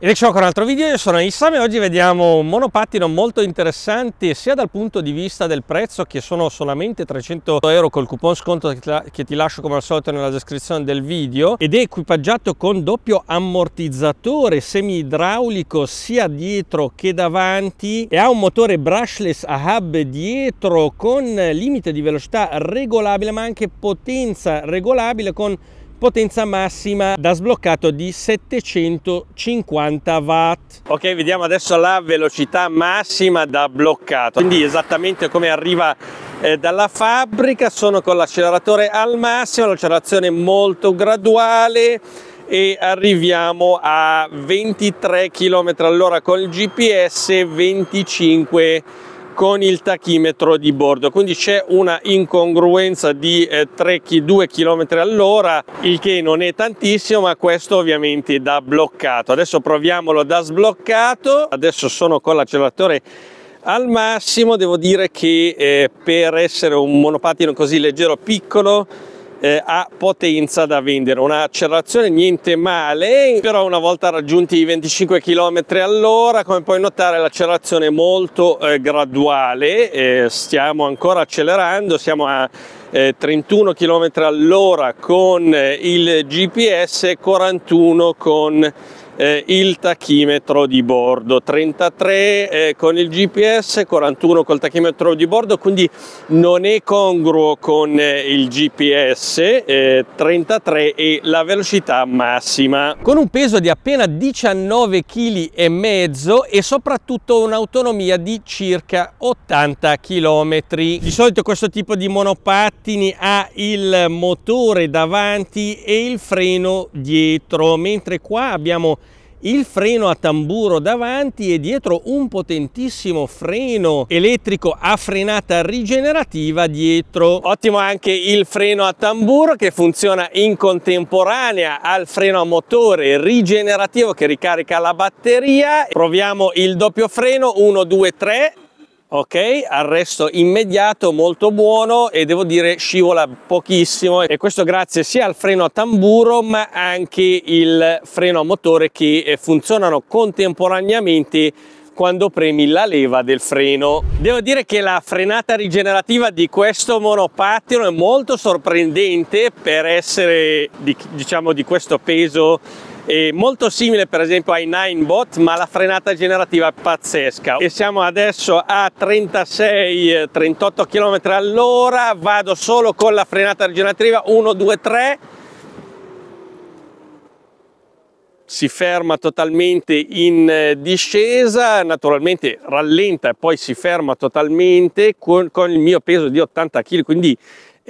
Ed eccoci con un altro video, io sono Issam e oggi vediamo un monopattino molto interessante sia dal punto di vista del prezzo che sono solamente 300 euro col coupon sconto che ti lascio come al solito nella descrizione del video ed è equipaggiato con doppio ammortizzatore semi-idraulico sia dietro che davanti e ha un motore brushless a hub dietro con limite di velocità regolabile ma anche potenza regolabile con potenza massima da sbloccato di 750 watt ok vediamo adesso la velocità massima da bloccato quindi esattamente come arriva eh, dalla fabbrica sono con l'acceleratore al massimo l'accelerazione molto graduale e arriviamo a 23 km all'ora col gps 25 km con il tachimetro di bordo quindi c'è una incongruenza di 3, 2 km all'ora il che non è tantissimo ma questo ovviamente da bloccato adesso proviamolo da sbloccato adesso sono con l'acceleratore al massimo devo dire che eh, per essere un monopattino così leggero piccolo eh, ha potenza da vendere, un'accelerazione niente male, però una volta raggiunti i 25 km all'ora, come puoi notare l'accelerazione è molto eh, graduale, eh, stiamo ancora accelerando, siamo a 31 eh, km all'ora con eh, il GPS, 41 con il eh, il tachimetro di bordo, 33 eh, con il GPS, 41 col tachimetro di bordo, quindi non è congruo con eh, il GPS, 33 e la velocità massima. Con un peso di appena 19 kg e mezzo e soprattutto un'autonomia di circa 80 km. Di solito questo tipo di monopattini ha il motore davanti e il freno dietro, mentre qua abbiamo il freno a tamburo davanti e dietro un potentissimo freno elettrico a frenata rigenerativa dietro. Ottimo anche il freno a tamburo che funziona in contemporanea al freno a motore rigenerativo che ricarica la batteria. Proviamo il doppio freno 1, 2, 3 ok arresto immediato molto buono e devo dire scivola pochissimo e questo grazie sia al freno a tamburo ma anche il freno a motore che eh, funzionano contemporaneamente quando premi la leva del freno. Devo dire che la frenata rigenerativa di questo monopattino è molto sorprendente per essere di, diciamo di questo peso è molto simile per esempio ai 9 bot ma la frenata generativa è pazzesca e siamo adesso a 36-38 km eh, all'ora vado solo con la frenata generativa 1 2 3 si ferma totalmente in eh, discesa, naturalmente rallenta e poi si ferma totalmente con, con il mio peso di 80 kg, quindi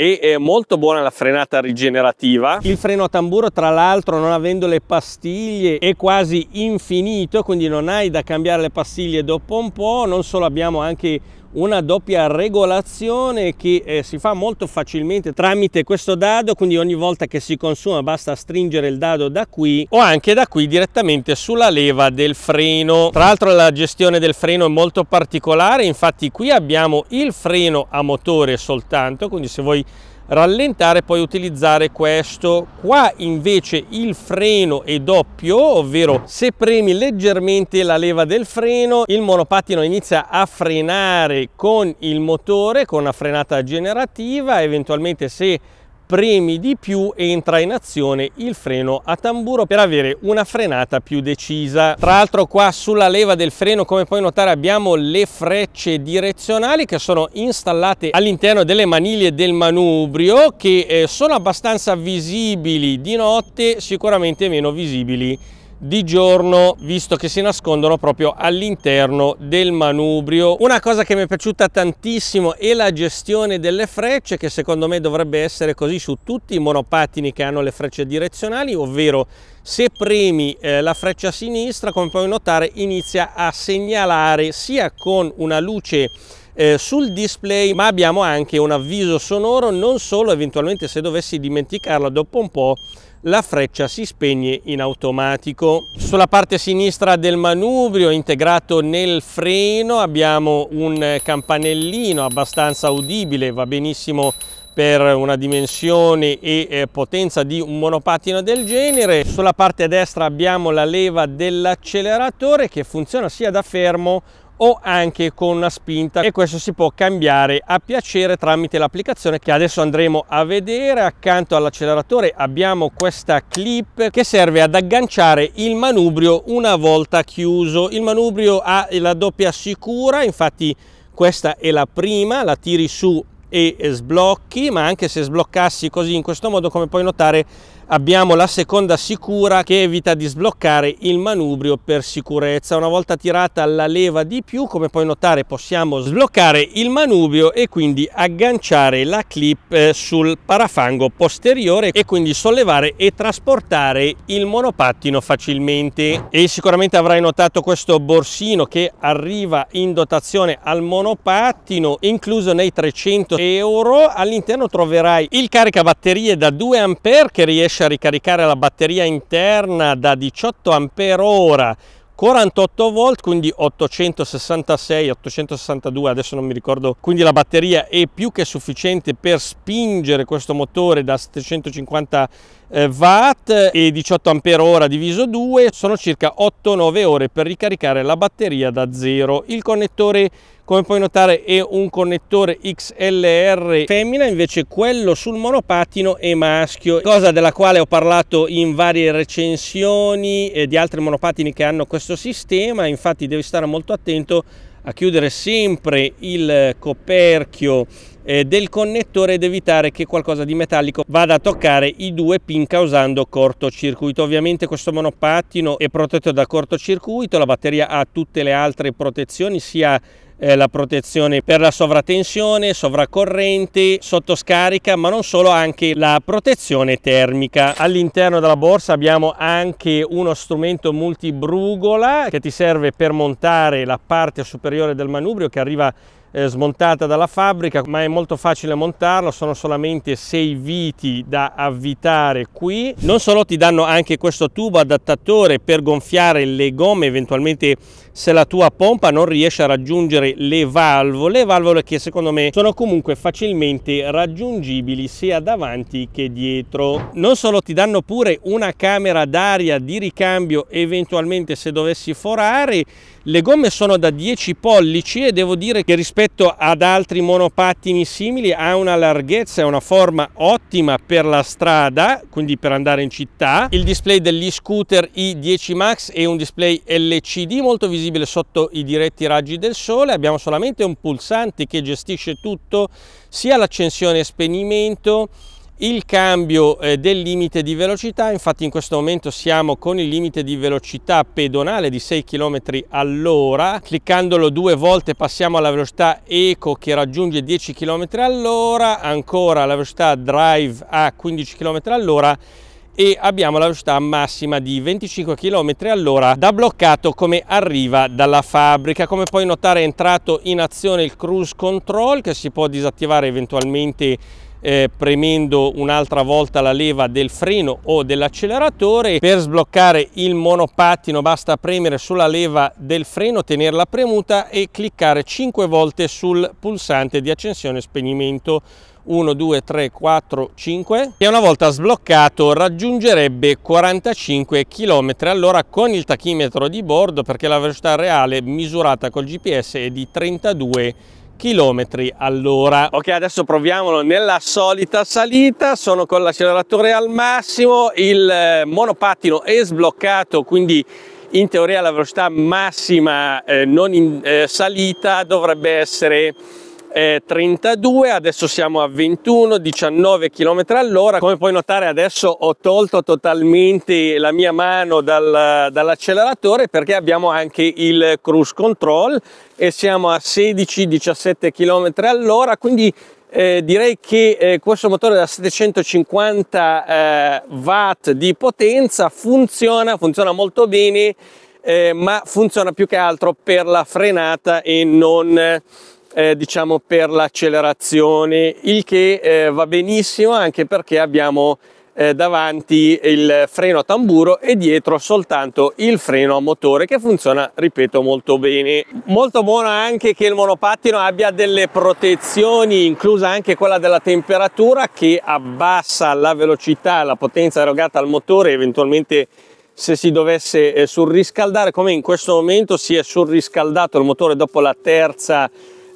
e eh, molto buona la frenata rigenerativa. Il freno a tamburo tra l'altro non avendo le pastiglie è quasi infinito quindi non hai da cambiare le pastiglie dopo un po', non solo abbiamo anche una doppia regolazione che eh, si fa molto facilmente tramite questo dado quindi ogni volta che si consuma basta stringere il dado da qui o anche da qui direttamente sulla leva del freno tra l'altro la gestione del freno è molto particolare infatti qui abbiamo il freno a motore soltanto quindi se voi rallentare e poi utilizzare questo. Qua invece il freno è doppio, ovvero se premi leggermente la leva del freno, il monopattino inizia a frenare con il motore, con una frenata generativa, eventualmente se premi di più entra in azione il freno a tamburo per avere una frenata più decisa. Tra l'altro qua sulla leva del freno come puoi notare abbiamo le frecce direzionali che sono installate all'interno delle maniglie del manubrio che eh, sono abbastanza visibili di notte, sicuramente meno visibili di giorno visto che si nascondono proprio all'interno del manubrio una cosa che mi è piaciuta tantissimo è la gestione delle frecce che secondo me dovrebbe essere così su tutti i monopattini che hanno le frecce direzionali ovvero se premi eh, la freccia sinistra come puoi notare inizia a segnalare sia con una luce eh, sul display ma abbiamo anche un avviso sonoro non solo eventualmente se dovessi dimenticarla dopo un po' la freccia si spegne in automatico. Sulla parte sinistra del manubrio integrato nel freno abbiamo un campanellino abbastanza udibile, va benissimo per una dimensione e eh, potenza di un monopattino del genere. Sulla parte destra abbiamo la leva dell'acceleratore che funziona sia da fermo o anche con una spinta e questo si può cambiare a piacere tramite l'applicazione che adesso andremo a vedere accanto all'acceleratore abbiamo questa clip che serve ad agganciare il manubrio una volta chiuso il manubrio ha la doppia sicura infatti questa è la prima la tiri su e sblocchi ma anche se sbloccassi così in questo modo come puoi notare abbiamo la seconda sicura che evita di sbloccare il manubrio per sicurezza. Una volta tirata la leva di più, come puoi notare, possiamo sbloccare il manubrio e quindi agganciare la clip eh, sul parafango posteriore e quindi sollevare e trasportare il monopattino facilmente. E sicuramente avrai notato questo borsino che arriva in dotazione al monopattino, incluso nei 300 euro. All'interno troverai il caricabatterie da 2 ampere che riesce riesce a ricaricare la batteria interna da 18 ora 48 volt quindi 866 862 adesso non mi ricordo quindi la batteria è più che sufficiente per spingere questo motore da 750 eh, watt e 18 ampere ora diviso 2 sono circa 8-9 ore per ricaricare la batteria da zero. Il connettore come puoi notare è un connettore XLR femmina invece quello sul monopatino è maschio cosa della quale ho parlato in varie recensioni eh, di altri monopatini che hanno questo sistema infatti devi stare molto attento a chiudere sempre il coperchio eh, del connettore ed evitare che qualcosa di metallico vada a toccare i due pin causando cortocircuito. Ovviamente questo monopattino è protetto da cortocircuito, la batteria ha tutte le altre protezioni sia eh, la protezione per la sovratensione, sovracorrente, sottoscarica, ma non solo, anche la protezione termica. All'interno della borsa abbiamo anche uno strumento multibrugola che ti serve per montare la parte superiore del manubrio che arriva eh, smontata dalla fabbrica ma è molto facile montarlo sono solamente sei viti da avvitare qui non solo ti danno anche questo tubo adattatore per gonfiare le gomme eventualmente se la tua pompa non riesce a raggiungere le valvole, valvole che secondo me sono comunque facilmente raggiungibili sia davanti che dietro. Non solo ti danno pure una camera d'aria di ricambio eventualmente se dovessi forare, le gomme sono da 10 pollici e devo dire che rispetto ad altri monopattini simili ha una larghezza e una forma ottima per la strada, quindi per andare in città. Il display degli scooter i10 Max è un display LCD molto visibile visibile sotto i diretti raggi del sole, abbiamo solamente un pulsante che gestisce tutto, sia l'accensione e spegnimento, il cambio eh, del limite di velocità, infatti in questo momento siamo con il limite di velocità pedonale di 6 km all'ora, cliccandolo due volte passiamo alla velocità eco che raggiunge 10 km all'ora, ancora la velocità drive a 15 km all'ora e abbiamo la velocità massima di 25 km all'ora da bloccato come arriva dalla fabbrica come puoi notare è entrato in azione il cruise control che si può disattivare eventualmente eh, premendo un'altra volta la leva del freno o dell'acceleratore per sbloccare il monopattino basta premere sulla leva del freno tenerla premuta e cliccare 5 volte sul pulsante di accensione e spegnimento 1, 2, 3, 4, 5 e una volta sbloccato raggiungerebbe 45 km all'ora con il tachimetro di bordo perché la velocità reale misurata col GPS è di 32 km all'ora. Ok, adesso proviamolo nella solita salita, sono con l'acceleratore al massimo, il eh, monopattino è sbloccato, quindi in teoria la velocità massima eh, non in eh, salita dovrebbe essere 32, adesso siamo a 21, 19 km all'ora. Come puoi notare adesso ho tolto totalmente la mia mano dal, dall'acceleratore perché abbiamo anche il cruise control e siamo a 16-17 km all'ora, quindi eh, direi che eh, questo motore da 750 eh, watt di potenza funziona, funziona molto bene, eh, ma funziona più che altro per la frenata e non eh, diciamo per l'accelerazione, il che eh, va benissimo anche perché abbiamo eh, davanti il freno a tamburo e dietro soltanto il freno a motore che funziona, ripeto, molto bene. Molto buono anche che il monopattino abbia delle protezioni, inclusa anche quella della temperatura che abbassa la velocità, la potenza erogata al motore, eventualmente se si dovesse eh, surriscaldare, come in questo momento si è surriscaldato il motore dopo la terza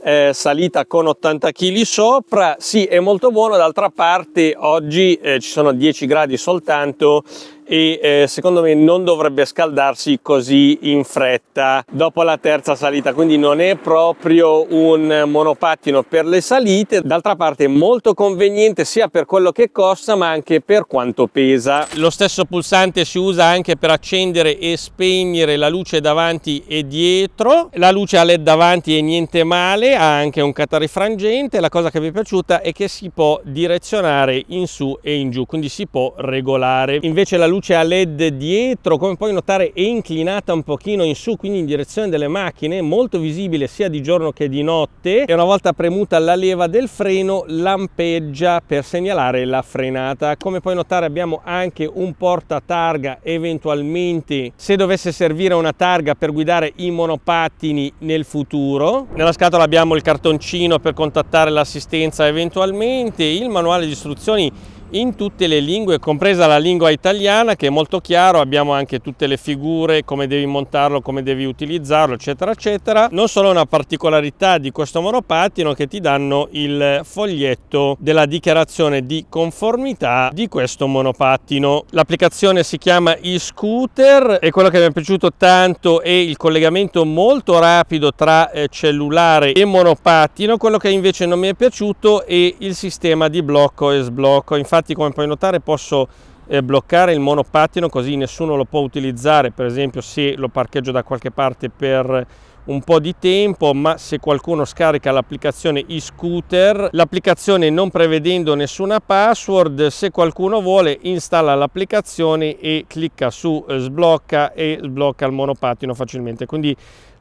eh, salita con 80 kg sopra, sì è molto buono, d'altra parte oggi eh, ci sono 10 gradi soltanto e eh, secondo me non dovrebbe scaldarsi così in fretta dopo la terza salita quindi non è proprio un monopattino per le salite d'altra parte è molto conveniente sia per quello che costa ma anche per quanto pesa lo stesso pulsante si usa anche per accendere e spegnere la luce davanti e dietro la luce a led davanti è niente male ha anche un catarifrangente la cosa che mi è piaciuta è che si può direzionare in su e in giù quindi si può regolare invece la luce luce a led dietro come puoi notare è inclinata un pochino in su quindi in direzione delle macchine molto visibile sia di giorno che di notte e una volta premuta la leva del freno lampeggia per segnalare la frenata come puoi notare abbiamo anche un porta targa eventualmente se dovesse servire una targa per guidare i monopattini nel futuro nella scatola abbiamo il cartoncino per contattare l'assistenza eventualmente il manuale di istruzioni in tutte le lingue, compresa la lingua italiana che è molto chiaro, abbiamo anche tutte le figure, come devi montarlo, come devi utilizzarlo, eccetera, eccetera. Non solo una particolarità di questo monopattino che ti danno il foglietto della dichiarazione di conformità di questo monopattino. L'applicazione si chiama eScooter e quello che mi è piaciuto tanto è il collegamento molto rapido tra eh, cellulare e monopattino. Quello che invece non mi è piaciuto è il sistema di blocco e sblocco. Infatti infatti come puoi notare posso eh, bloccare il monopattino così nessuno lo può utilizzare per esempio se lo parcheggio da qualche parte per un po' di tempo ma se qualcuno scarica l'applicazione e-scooter l'applicazione non prevedendo nessuna password se qualcuno vuole installa l'applicazione e clicca su eh, sblocca e sblocca il monopattino facilmente quindi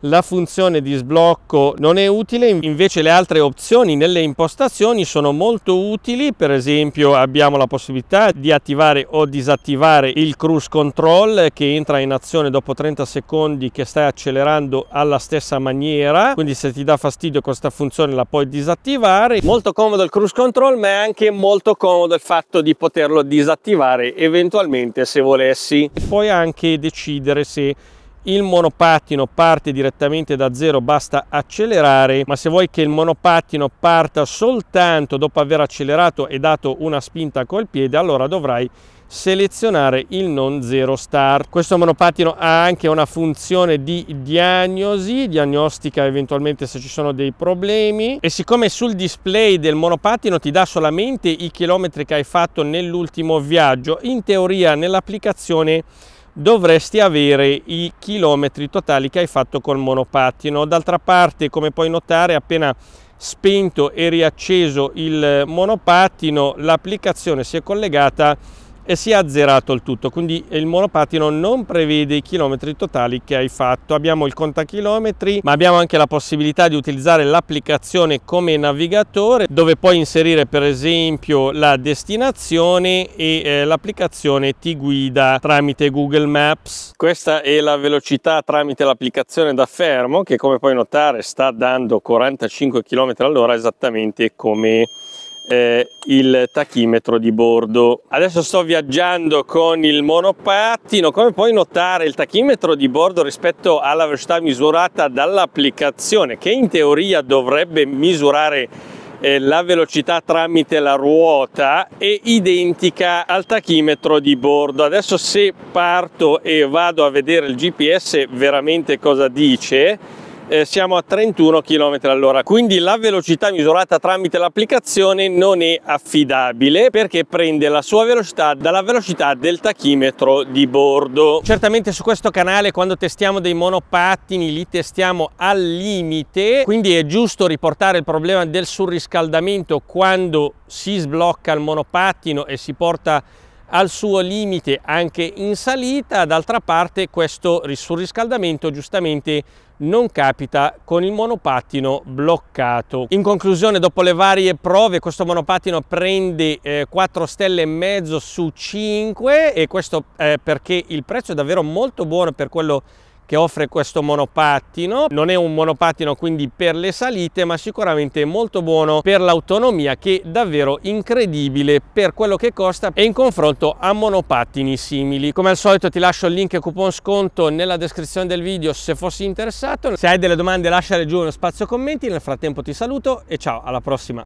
la funzione di sblocco non è utile, invece le altre opzioni nelle impostazioni sono molto utili, per esempio abbiamo la possibilità di attivare o disattivare il cruise control che entra in azione dopo 30 secondi che stai accelerando alla stessa maniera, quindi se ti dà fastidio questa funzione la puoi disattivare. Molto comodo il cruise control ma è anche molto comodo il fatto di poterlo disattivare eventualmente se volessi. puoi anche decidere se il monopattino parte direttamente da zero basta accelerare ma se vuoi che il monopattino parta soltanto dopo aver accelerato e dato una spinta col piede allora dovrai selezionare il non zero start questo monopattino ha anche una funzione di diagnosi diagnostica eventualmente se ci sono dei problemi e siccome sul display del monopattino ti dà solamente i chilometri che hai fatto nell'ultimo viaggio in teoria nell'applicazione dovresti avere i chilometri totali che hai fatto col monopattino. D'altra parte, come puoi notare, appena spento e riacceso il monopattino, l'applicazione si è collegata e si è azzerato il tutto, quindi il monopattino non prevede i chilometri totali che hai fatto. Abbiamo il contachilometri, ma abbiamo anche la possibilità di utilizzare l'applicazione come navigatore, dove puoi inserire per esempio la destinazione e eh, l'applicazione ti guida tramite Google Maps. Questa è la velocità tramite l'applicazione da fermo, che come puoi notare sta dando 45 km all'ora esattamente come eh, il tachimetro di bordo. Adesso sto viaggiando con il monopattino, come puoi notare il tachimetro di bordo rispetto alla velocità misurata dall'applicazione che in teoria dovrebbe misurare eh, la velocità tramite la ruota è identica al tachimetro di bordo adesso se parto e vado a vedere il gps veramente cosa dice eh, siamo a 31 km all'ora quindi la velocità misurata tramite l'applicazione non è affidabile perché prende la sua velocità dalla velocità del tachimetro di bordo certamente su questo canale quando testiamo dei monopattini li testiamo al limite quindi è giusto riportare il problema del surriscaldamento quando si sblocca il monopattino e si porta al suo limite anche in salita, d'altra parte questo surriscaldamento giustamente non capita con il monopattino bloccato. In conclusione, dopo le varie prove, questo monopattino prende eh, 4 stelle e mezzo su 5 e questo eh, perché il prezzo è davvero molto buono per quello che che offre questo monopattino. Non è un monopattino quindi per le salite ma sicuramente molto buono per l'autonomia che è davvero incredibile per quello che costa e in confronto a monopattini simili. Come al solito ti lascio il link e coupon sconto nella descrizione del video se fossi interessato. Se hai delle domande lasciale giù uno spazio commenti, nel frattempo ti saluto e ciao alla prossima.